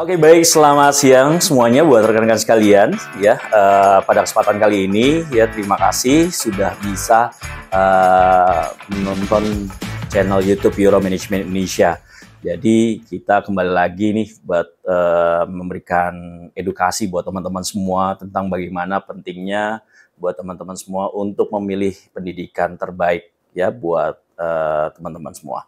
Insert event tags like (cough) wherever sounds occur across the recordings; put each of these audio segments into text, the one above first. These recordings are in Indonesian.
Oke baik selamat siang semuanya buat rekan-rekan sekalian ya uh, pada kesempatan kali ini ya terima kasih sudah bisa uh, menonton channel YouTube Euro Management Indonesia. Jadi kita kembali lagi nih buat uh, memberikan edukasi buat teman-teman semua tentang bagaimana pentingnya buat teman-teman semua untuk memilih pendidikan terbaik ya buat teman-teman uh, teman -teman semua.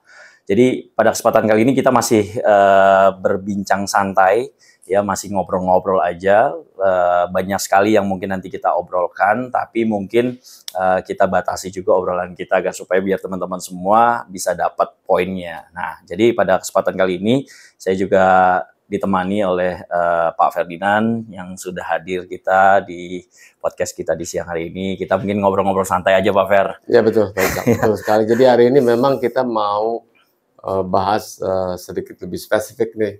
Jadi pada kesempatan kali ini kita masih uh, berbincang santai, ya masih ngobrol-ngobrol aja. Uh, banyak sekali yang mungkin nanti kita obrolkan, tapi mungkin uh, kita batasi juga obrolan kita agar supaya biar teman-teman semua bisa dapat poinnya. Nah, jadi pada kesempatan kali ini saya juga ditemani oleh uh, Pak Ferdinand yang sudah hadir kita di podcast kita di siang hari ini. Kita mungkin ngobrol-ngobrol santai aja Pak Fer. Ya betul, betul, (laughs) betul sekali. Jadi hari ini memang kita mau uh, bahas uh, sedikit lebih spesifik nih,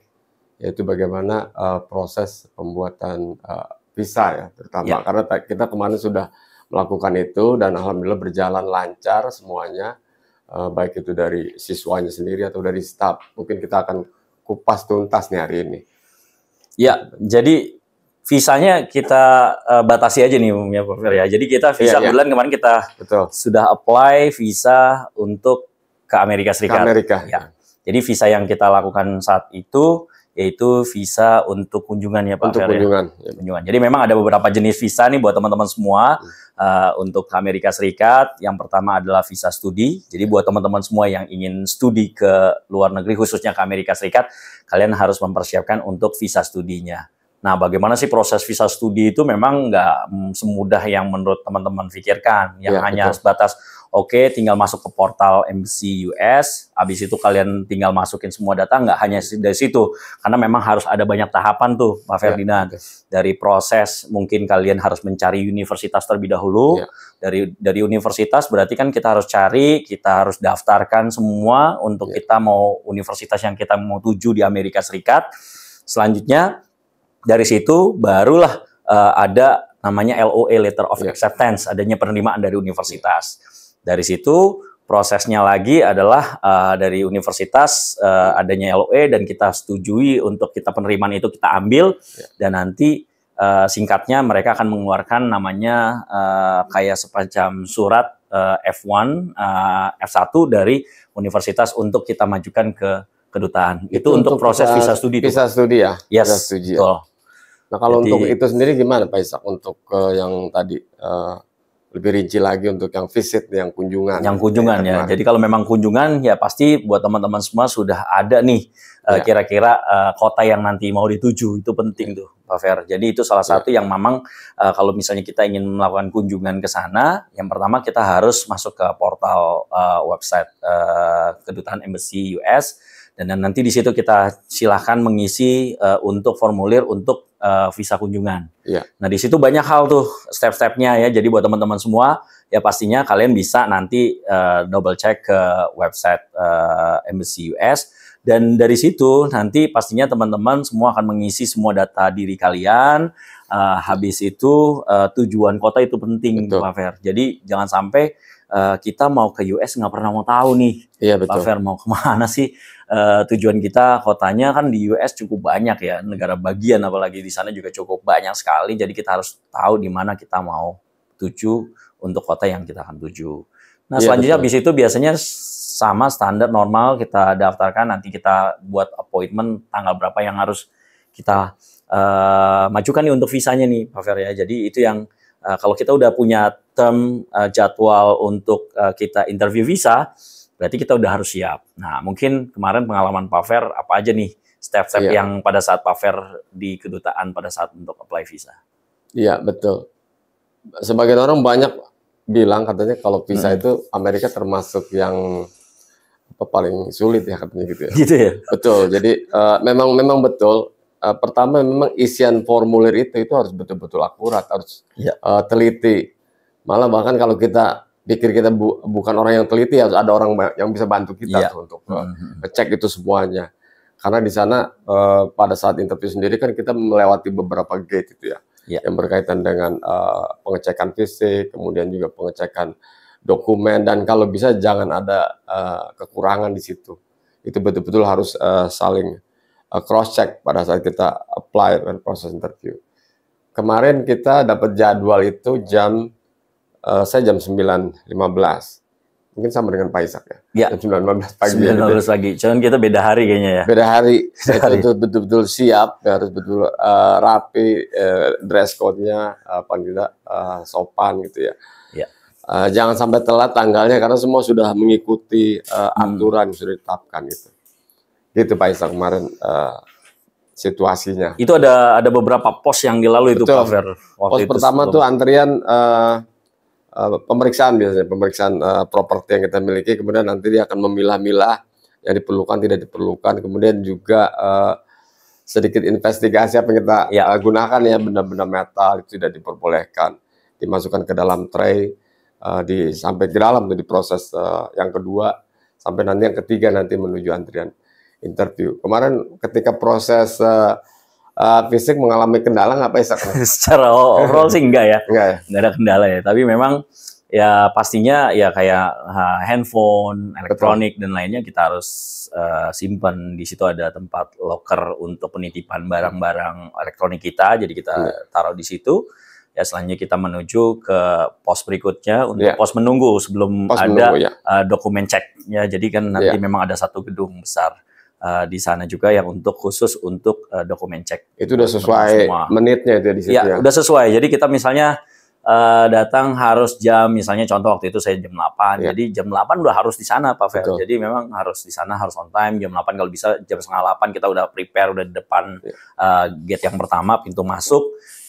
yaitu bagaimana uh, proses pembuatan uh, visa ya, terutama ya. karena kita kemarin sudah melakukan itu dan alhamdulillah berjalan lancar semuanya, uh, baik itu dari siswanya sendiri atau dari staff. Mungkin kita akan kupas tuntas nih hari ini. Ya, jadi visanya kita uh, batasi aja nih umumnya Pak ya. Jadi kita visa yeah, iya, iya. yeah. bulan kemarin kita Betul. sudah apply visa untuk ke Amerika Serikat. Ke Amerika. Ya. Jadi visa yang kita lakukan saat itu yaitu visa untuk kunjungan ya Pak Untuk Fer, ya? kunjungan. Ya. Kunjungan. Jadi memang ada beberapa jenis visa nih buat teman-teman semua hmm. eh, untuk uh, untuk Amerika Serikat. Yang pertama adalah visa studi. Jadi ya. buat teman-teman semua yang ingin studi ke luar negeri khususnya ke Amerika Serikat, kalian harus mempersiapkan untuk visa studinya. Nah, bagaimana sih proses visa studi itu memang nggak mm, semudah yang menurut teman-teman pikirkan, yang ya, hanya betul. sebatas oke okay, tinggal masuk ke portal embassy US, habis itu kalian tinggal masukin semua data, nggak hanya dari situ, karena memang harus ada banyak tahapan tuh, Pak iya, Ferdinand. Ya, Dari proses mungkin kalian harus mencari universitas terlebih dahulu, ya. dari dari universitas berarti kan kita harus cari, kita harus daftarkan semua untuk ya. kita mau universitas yang kita mau tuju di Amerika Serikat. Selanjutnya dari situ barulah uh, ada namanya LOA e, letter of yeah. acceptance adanya penerimaan dari universitas dari situ prosesnya lagi adalah uh, dari universitas uh, adanya LOA e dan kita setujui untuk kita penerimaan itu kita ambil yeah. dan nanti uh, singkatnya mereka akan mengeluarkan namanya uh, kayak sepanjang surat uh, F1 uh, F1 dari universitas untuk kita majukan ke kedutaan itu, itu untuk, untuk proses visa studi visa studi ya yes, visa studi ya. Betul. Nah kalau Jadi, untuk itu sendiri gimana Pak Isak untuk uh, yang tadi uh, lebih rinci lagi untuk yang visit, yang kunjungan. Yang kunjungan ya. ya. Jadi kalau memang kunjungan ya pasti buat teman-teman semua sudah ada nih kira eh, ya. kira-kira uh, kota yang nanti mau dituju itu penting ya. tuh Pak Fer. Jadi itu salah ya. satu ya. yang memang uh, kalau misalnya kita ingin melakukan kunjungan ke sana, yang pertama kita harus masuk ke portal uh, website uh, kedutaan embassy US dan nanti di situ kita silahkan mengisi uh, untuk formulir untuk uh, visa kunjungan. Yeah. Nah di situ banyak hal tuh step-stepnya ya. Jadi buat teman-teman semua ya pastinya kalian bisa nanti uh, double check ke website uh, embassy US dan dari situ nanti pastinya teman-teman semua akan mengisi semua data diri kalian. Uh, habis itu uh, tujuan kota itu penting, betul. Pak Fer. Jadi jangan sampai uh, kita mau ke US nggak pernah mau tahu nih, iya, betul. Pak Fer mau kemana sih? uh, tujuan kita kotanya kan di US cukup banyak ya negara bagian apalagi di sana juga cukup banyak sekali jadi kita harus tahu di mana kita mau tuju untuk kota yang kita akan tuju. Nah ya, selanjutnya betul. habis itu biasanya sama standar normal kita daftarkan nanti kita buat appointment tanggal berapa yang harus kita uh, majukan nih untuk visanya nih Pak Fer ya. Jadi itu yang uh, kalau kita udah punya term uh, jadwal untuk uh, kita interview visa berarti kita udah harus siap. Nah, mungkin kemarin pengalaman Pak Fer apa aja nih step-step iya. yang pada saat Pak Fer di kedutaan pada saat untuk apply visa? Iya, betul. Sebagian orang banyak bilang katanya kalau visa hmm. itu Amerika termasuk yang apa paling sulit ya katanya gitu ya. (laughs) Gitu ya. Betul. Jadi uh, memang memang betul uh, pertama memang isian formulir itu itu harus betul-betul akurat, harus ya. uh, teliti. Malah bahkan kalau kita pikir kita bu bukan orang yang teliti harus ada orang yang bisa bantu kita yeah. tuh, untuk hmm, hmm, hmm. cek itu semuanya karena di sana uh, pada saat interview sendiri kan kita melewati beberapa gate itu ya yeah. yang berkaitan dengan uh, pengecekan fisik kemudian juga pengecekan dokumen dan kalau bisa jangan ada uh, kekurangan di situ itu betul-betul harus uh, saling uh, cross check pada saat kita apply dan proses interview kemarin kita dapat jadwal itu jam uh, saya jam 9.15. Mungkin sama dengan Pak Isak ya. ya. Jam 9.15 pagi. 9.15 pagi. Cuman kita beda hari kayaknya ya. Beda hari. (laughs) Beda hari. Itu betul-betul siap, harus betul uh, rapi uh, dress code-nya uh, paling uh, sopan gitu ya. Ya. Uh, jangan sampai telat tanggalnya karena semua sudah mengikuti uh, aturan hmm. yang sudah ditetapkan gitu. Gitu Pak Isak kemarin uh, situasinya. Itu ada ada beberapa pos yang dilalui itu Pak Pos itu pertama sebelum. tuh antrian uh, uh, pemeriksaan biasanya pemeriksaan uh, properti yang kita miliki kemudian nanti dia akan memilah-milah yang diperlukan tidak diperlukan kemudian juga uh, sedikit investigasi apa yang kita ya. uh, gunakan ya benda-benda metal itu tidak diperbolehkan dimasukkan ke dalam tray uh, di sampai ke dalam tuh di proses uh, yang kedua sampai nanti yang ketiga nanti menuju antrian interview kemarin ketika proses uh, uh, fisik mengalami kendala nggak Pak (laughs) Secara overall sih enggak ya. Enggak ya. Enggak ada kendala ya. Tapi memang ya pastinya ya kayak uh, handphone, elektronik Betul. dan lainnya kita harus uh, eh, simpan di situ ada tempat locker untuk penitipan barang-barang elektronik kita. Jadi kita hmm. taruh di situ. Ya selanjutnya kita menuju ke pos berikutnya untuk yeah. pos menunggu sebelum pos ada menunggu, ya. uh, dokumen ceknya. Jadi kan nanti yeah. memang ada satu gedung besar uh, di sana juga yang untuk khusus untuk uh, dokumen cek. Itu udah sesuai semua. menitnya itu ya di situ ya, ya. udah sesuai. Jadi kita misalnya uh, datang harus jam misalnya contoh waktu itu saya jam 8. yeah. Jadi jam 8 udah harus di sana Pak Fer. Jadi memang harus di sana harus on time jam 8 kalau bisa jam setengah delapan kita udah prepare udah di depan yeah. Ya. uh, gate yang pertama pintu masuk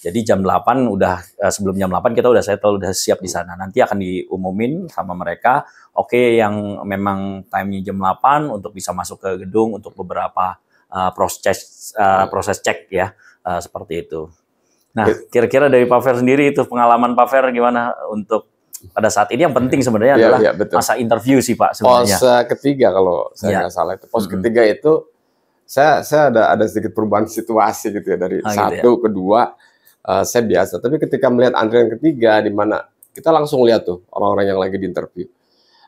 jadi jam 8 udah eh, sebelum jam 8 kita udah settle udah siap di sana. Nanti akan diumumin sama mereka, oke okay, yang memang timenya jam 8 untuk bisa masuk ke gedung untuk beberapa uh, proses uh, proses cek ya uh, seperti itu. Nah, kira-kira dari Pak Fer sendiri itu pengalaman Pak Fer gimana untuk pada saat ini yang penting iya. sebenarnya iya, adalah ya, ya, masa interview sih Pak sebenarnya. Pos ketiga kalau saya iya. nggak salah itu pos ketiga itu saya saya ada ada sedikit perubahan situasi gitu ya dari ah, satu ya. ke kedua uh, saya biasa. Tapi ketika melihat antrian ketiga di mana kita langsung lihat tuh orang-orang yang lagi di interview.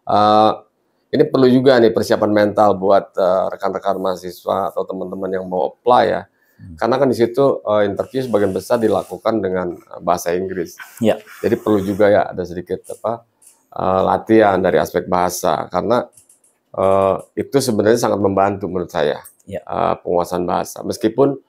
Uh, ini perlu juga nih persiapan mental buat eh, rekan-rekan uh, mahasiswa atau teman-teman yang mau apply ya. Hmm. Karena kan di situ uh, interview sebagian besar dilakukan dengan bahasa Inggris. Ya. Jadi perlu juga ya ada sedikit apa uh, latihan dari aspek bahasa karena uh, itu sebenarnya sangat membantu menurut saya ya. uh, penguasaan bahasa. Meskipun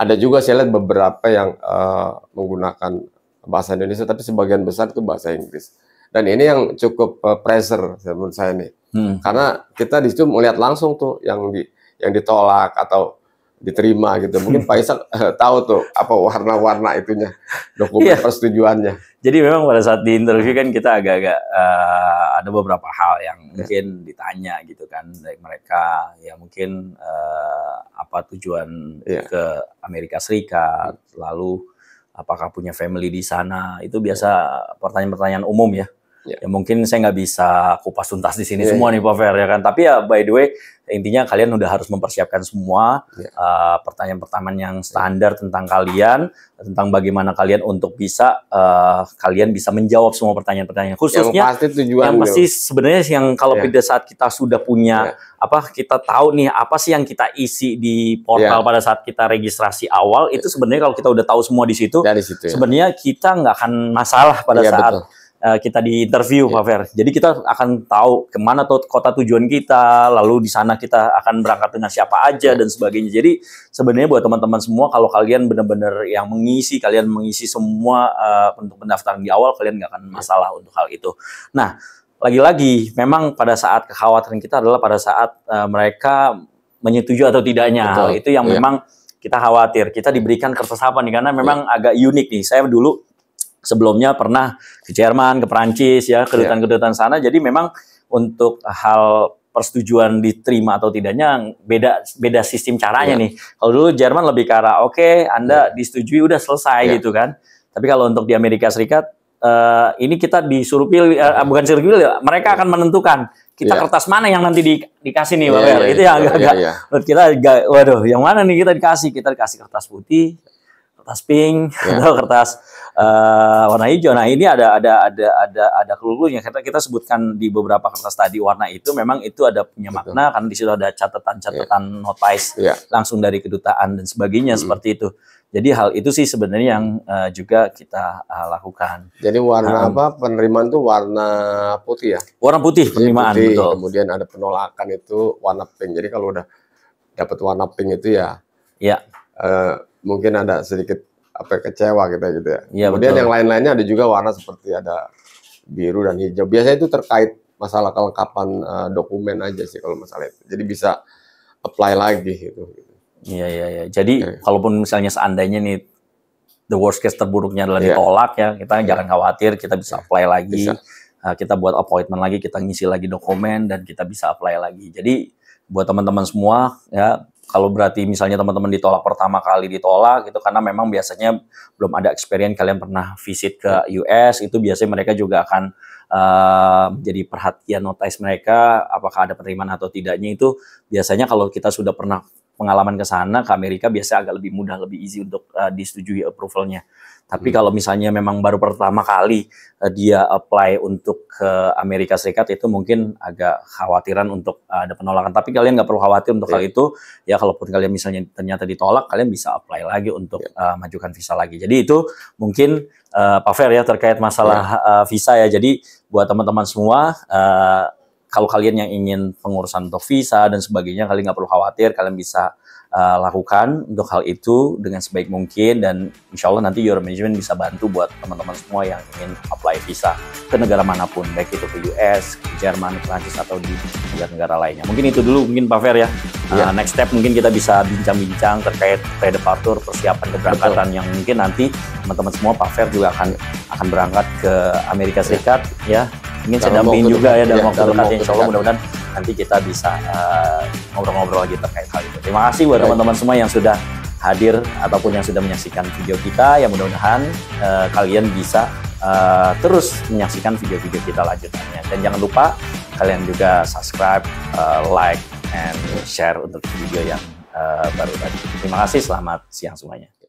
ada juga saya lihat beberapa yang uh, menggunakan bahasa Indonesia tapi sebagian besar itu bahasa Inggris dan ini yang cukup uh, pressure menurut saya nih hmm. karena kita di situ melihat langsung tuh yang di yang ditolak atau diterima gitu mungkin Pak Isak eh, tahu tuh apa warna-warna itunya dokumen iya. persetujuannya jadi memang pada saat di interview kan kita agak-agak uh, ada beberapa hal yang mungkin ditanya gitu kan dari mereka ya mungkin uh, apa tujuan yeah. ke Amerika Serikat lalu apakah punya family di sana itu biasa iya. pertanyaan-pertanyaan umum ya Ya. ya mungkin saya nggak bisa kupas tuntas di sini yeah, semua iya. nih Pak Fer ya kan. Tapi ya by the way intinya kalian udah harus mempersiapkan semua iya. eh, pertanyaan-pertanyaan yeah. uh, yang standar yeah. tentang kalian, tentang bagaimana kalian untuk bisa uh, kalian bisa menjawab semua pertanyaan-pertanyaan khususnya yang pasti tujuan yang pasti sebenarnya yang kalau yeah. pada saat kita sudah punya yeah. apa kita tahu nih apa sih yang kita isi di portal yeah. pada saat kita registrasi awal yeah. itu sebenarnya kalau kita udah tahu semua di situ, ya, di situ ya. sebenarnya kita nggak akan masalah pada yeah, saat betul Eh, kita di interview yeah. Pak Fer. Jadi kita akan tahu kemana tuh kota tujuan kita, lalu di sana kita akan berangkat dengan siapa aja yeah. dan sebagainya. Jadi sebenarnya buat teman-teman semua kalau kalian benar-benar yang mengisi, kalian mengisi semua uh, untuk pendaftaran di awal, kalian nggak akan iya. masalah yeah. untuk hal itu. Nah, lagi-lagi memang pada saat kekhawatiran kita adalah pada saat uh, mereka menyetujui atau tidaknya. Betul. Itu yang yeah. memang kita khawatir. Kita diberikan kertas apa nih? Karena memang yeah. agak unik nih. Saya dulu sebelumnya pernah ke Jerman, ke Perancis ya, kedutaan-kedutaan sana. Jadi memang untuk hal persetujuan diterima atau tidaknya beda beda sistem caranya yeah. nih. Kalau dulu Jerman lebih ke arah oke, okay, Anda yeah. disetujui udah selesai yeah. gitu kan. Tapi kalau untuk di Amerika Serikat uh, ini kita disuruh pilih uh, bukan disuruh pilih, mereka iya. akan menentukan kita yeah. kertas mana yang nanti di, dikasih nih Pak yeah, yeah, Itu yang iya, agak-agak yeah. Iya, kita agak, waduh, yang mana nih kita dikasih? Kita dikasih kertas putih kertas pink yeah. atau kertas uh, warna hijau. Nah ini ada ada ada ada ada kelulunya karena kita sebutkan di beberapa kertas tadi warna itu memang itu ada punya Betul. makna karena di situ ada catatan-catatan yeah. notice yeah. langsung dari kedutaan dan sebagainya mm. seperti itu. Jadi hal itu sih sebenarnya yang uh, juga kita uh, lakukan. Jadi warna nah, um, apa penerimaan itu warna putih ya? Warna putih Jadi penerimaan putih, betul. Kemudian ada penolakan itu warna pink. Jadi kalau udah dapat warna pink itu ya, ya. Uh, mungkin ada sedikit apa kecewa kita gitu ya. ya Kemudian betul. yang lain-lainnya ada juga warna seperti ada biru dan hijau. Biasanya itu terkait masalah kelengkapan uh, dokumen aja sih kalau masalah itu. Jadi bisa apply lagi gitu. Iya iya iya. Jadi ya. kalaupun misalnya seandainya nih the worst case terburuknya adalah ya. ditolak ya, kita ya. jangan khawatir, kita bisa ya. apply lagi. Bisa. Uh, kita buat appointment lagi, kita ngisi lagi dokumen dan kita bisa apply lagi. Jadi buat teman-teman semua ya kalau berarti misalnya teman-teman ditolak pertama kali ditolak itu karena memang biasanya belum ada experience kalian pernah visit ke US itu biasanya mereka juga akan uh, jadi perhatian notice mereka apakah ada penerimaan atau tidaknya itu biasanya kalau kita sudah pernah pengalaman ke sana ke Amerika biasanya agak lebih mudah lebih easy untuk uh, disetujui approvalnya tapi hmm. kalau misalnya memang baru pertama kali uh, dia apply untuk ke Amerika Serikat itu mungkin agak khawatiran untuk uh, ada penolakan. Tapi kalian nggak perlu khawatir untuk yeah. hal iya. itu. Ya kalaupun kalian misalnya ternyata ditolak, kalian bisa apply lagi untuk yeah. Iya. uh, majukan visa lagi. Jadi itu mungkin uh, Pak Fer ya terkait masalah yeah. Iya. uh, visa ya. Jadi buat teman-teman semua. Uh, kalau kalian yang ingin pengurusan untuk visa dan sebagainya, kalian nggak perlu khawatir, kalian bisa uh, lakukan untuk hal itu dengan sebaik mungkin dan insya Allah nanti your Management bisa bantu buat teman-teman semua yang ingin apply visa ke negara manapun baik itu ke US, ke Jerman, Prancis atau di negara-negara lainnya. Mungkin itu dulu mungkin Pak Fer ya. Yeah. Iya. next step mungkin kita bisa bincang-bincang terkait pre-departure, persiapan keberangkatan Betul. yang mungkin nanti teman-teman semua Pak Fer juga akan akan berangkat ke Amerika Serikat yeah. ya. Mungkin saya dampingin juga ya dalam iya, waktu dekat insya Allah mudah-mudahan nanti kita bisa eh, ngobrol-ngobrol uh, lagi terkait hal itu. Terima kasih buat teman-teman semua yang sudah hadir ataupun yang sudah menyaksikan video kita. Ya mudah-mudahan uh, kalian bisa uh, terus menyaksikan video-video kita lanjutannya. Dan jangan lupa kalian juga subscribe, uh, like, and share untuk video yang uh, baru tadi. Terima kasih, selamat siang semuanya.